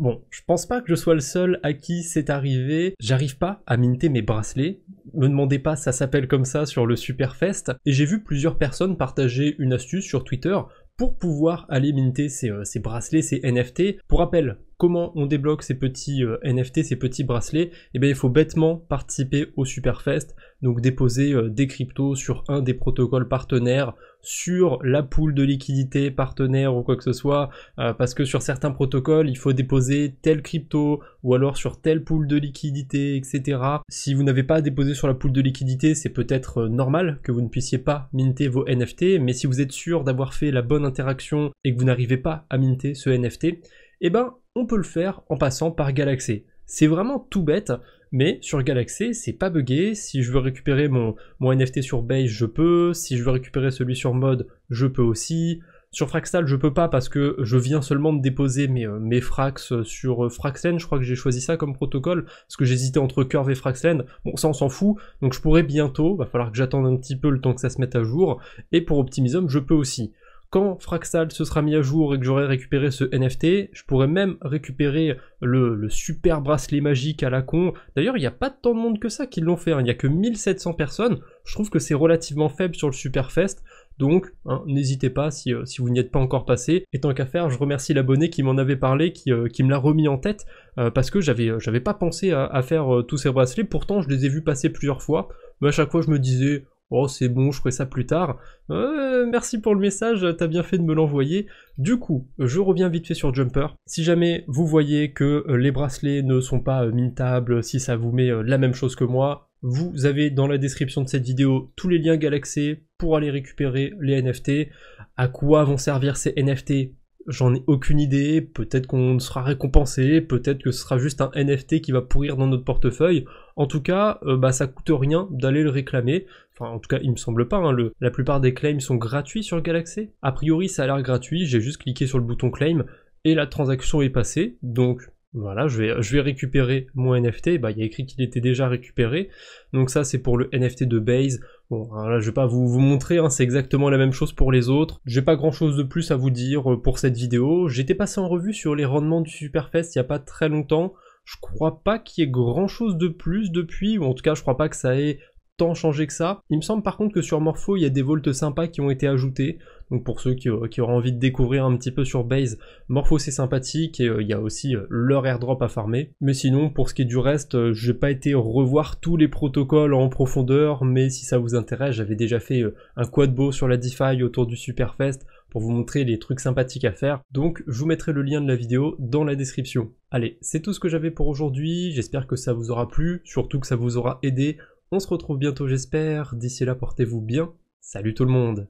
Bon, je pense pas que je sois le seul à qui c'est arrivé. J'arrive pas à minter mes bracelets. Me demandez pas, ça s'appelle comme ça sur le Superfest. Et j'ai vu plusieurs personnes partager une astuce sur Twitter pour pouvoir aller minter ces, euh, bracelets, ces NFT. Pour rappel, comment on débloque ces petits euh, NFT, ces petits bracelets, eh bien, il faut bêtement participer au Superfest, donc déposer euh, des cryptos sur un des protocoles partenaires, sur la poule de liquidité partenaire ou quoi que ce soit, euh, parce que sur certains protocoles, il faut déposer tel crypto ou alors sur telle poule de liquidité, etc. Si vous n'avez pas déposé sur la poule de liquidité, c'est peut-être normal que vous ne puissiez pas minter vos NFT, mais si vous êtes sûr d'avoir fait la bonne interaction et que vous n'arrivez pas à minter ce NFT, eh bien, on peut le faire en passant par Galaxy. C'est vraiment tout bête, mais sur Galaxy, c'est pas buggé. Si je veux récupérer mon, mon NFT sur Base, je peux. Si je veux récupérer celui sur Mode, je peux aussi. Sur Fraxtal, je peux pas parce que je viens seulement de déposer mes, euh, mes Frax euh, sur euh, Fraxland. Je crois que j'ai choisi ça comme protocole parce que j'hésitais entre Curve et Fraxland. Bon, ça, on s'en fout. Donc, je pourrais bientôt. Va falloir que j'attende un petit peu le temps que ça se mette à jour. Et pour Optimism, je peux aussi. Quand Fraxal se sera mis à jour et que j'aurai récupéré ce NFT, je pourrai même récupérer le, super bracelet magique à la con. D'ailleurs, il n'y a pas tant de monde que ça qui l'ont fait, hein. il n'y a que 1700 personnes. Je trouve que c'est relativement faible sur le Superfest. Donc, hein, n'hésitez pas euh, si, vous n'y êtes pas encore passé. Et tant qu'à faire, je remercie l'abonné qui m'en avait parlé, qui, euh, me l'a remis en tête, euh, parce que j'avais, n'avais pas pensé à faire tous ces bracelets. Pourtant, je les ai vus passer plusieurs fois. Mais à chaque fois, je me disais, Oh, c'est bon, je ferai ça plus tard. Euh, merci pour le message, t'as bien fait de me l'envoyer. Du coup, je reviens vite fait sur Jumper. Si jamais vous voyez que euh, les bracelets ne sont pas euh, mintables, si ça vous met la même chose que moi, vous avez dans la description de cette vidéo tous les liens Galaxy pour aller récupérer les NFT. À quoi vont servir ces NFT J'en ai aucune idée, peut-être qu'on sera récompensé, peut-être que ce sera juste un NFT qui va pourrir dans notre portefeuille. En tout cas, euh, bah, ça coûte rien d'aller le réclamer. Enfin, en tout cas, il me semble pas. Hein, la plupart des claims sont gratuits sur Galaxy. A priori, ça a l'air gratuit. J'ai juste cliqué sur le bouton claim et la transaction est passée. Donc, voilà, je vais, récupérer mon NFT. Bah, il y a écrit qu'il était déjà récupéré. Donc ça, c'est pour le NFT de Base. Bon, hein, là, je vais pas vous, vous montrer, hein, c'est exactement la même chose pour les autres. J'ai pas grand chose de plus à vous dire euh, pour cette vidéo. J'étais passé en revue sur les rendements du Superfest il y a pas très longtemps. Je crois pas qu'il y ait grand chose de plus depuis, ou en tout cas, je crois pas que ça ait tant changé que ça. Il me semble par contre que sur Morpho, il y a des volts sympas qui ont été ajoutés. Donc pour ceux qui, euh, auraient envie de découvrir un petit peu sur Base, Morpho c'est sympathique et euh, il y a aussi euh, leur airdrop à farmer. Mais sinon, pour ce qui est du reste, j'ai pas été revoir tous les protocoles en profondeur, mais si ça vous intéresse, j'avais déjà fait un quad beau sur la DeFi autour du Superfest pour vous montrer les trucs sympathiques à faire. Donc je vous mettrai le lien de la vidéo dans la description. Allez, c'est tout ce que j'avais pour aujourd'hui, j'espère que ça vous aura plu, surtout que ça vous aura aidé on se retrouve bientôt j'espère, d'ici là portez-vous bien, salut tout le monde